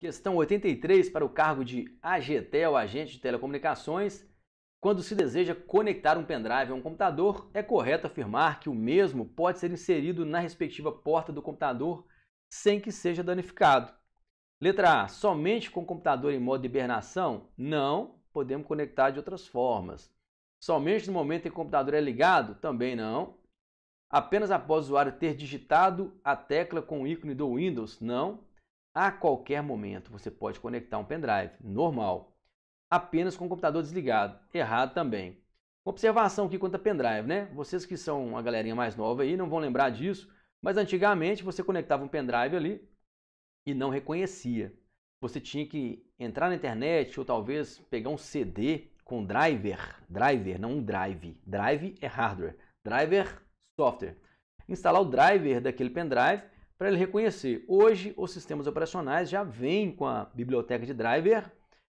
Questão 83 para o cargo de AGTEL, agente de telecomunicações. Quando se deseja conectar um pendrive a um computador, é correto afirmar que o mesmo pode ser inserido na respectiva porta do computador sem que seja danificado. Letra A. Somente com o computador em modo de hibernação? Não, podemos conectar de outras formas. Somente no momento em que o computador é ligado? Também não. Apenas após o usuário ter digitado a tecla com o ícone do Windows? Não. A qualquer momento você pode conectar um pendrive, normal, apenas com o computador desligado, errado também. Observação aqui quanto a pendrive, né? Vocês que são a galerinha mais nova aí não vão lembrar disso, mas antigamente você conectava um pendrive ali e não reconhecia. Você tinha que entrar na internet ou talvez pegar um CD com driver, driver, não um drive. Drive é hardware, driver software. Instalar o driver daquele pendrive para ele reconhecer. Hoje, os sistemas operacionais já vêm com a biblioteca de driver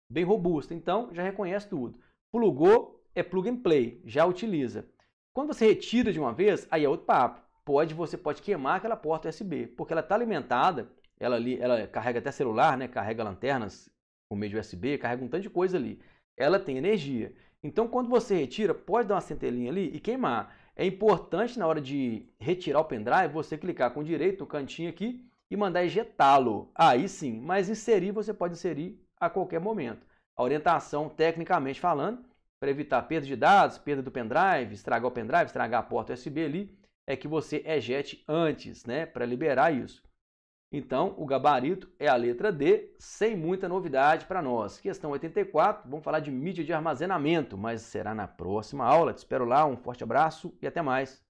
bem robusta, então já reconhece tudo. Plugou é plug and play, já utiliza. Quando você retira de uma vez, aí é outro papo. Pode, você pode queimar aquela porta USB, porque ela está alimentada, ela, ali, ela carrega até celular, né? carrega lanternas por meio de USB, carrega um tanto de coisa ali. Ela tem energia. Então, quando você retira, pode dar uma centelinha ali e queimar. É importante na hora de retirar o pendrive você clicar com o direito o cantinho aqui e mandar ejetá-lo. Aí sim, mas inserir você pode inserir a qualquer momento. A orientação, tecnicamente falando, para evitar perda de dados, perda do pendrive, estragar o pendrive, estragar a porta USB ali, é que você ejete antes, né, para liberar isso. Então, o gabarito é a letra D, sem muita novidade para nós. Questão 84, vamos falar de mídia de armazenamento, mas será na próxima aula. Te espero lá, um forte abraço e até mais.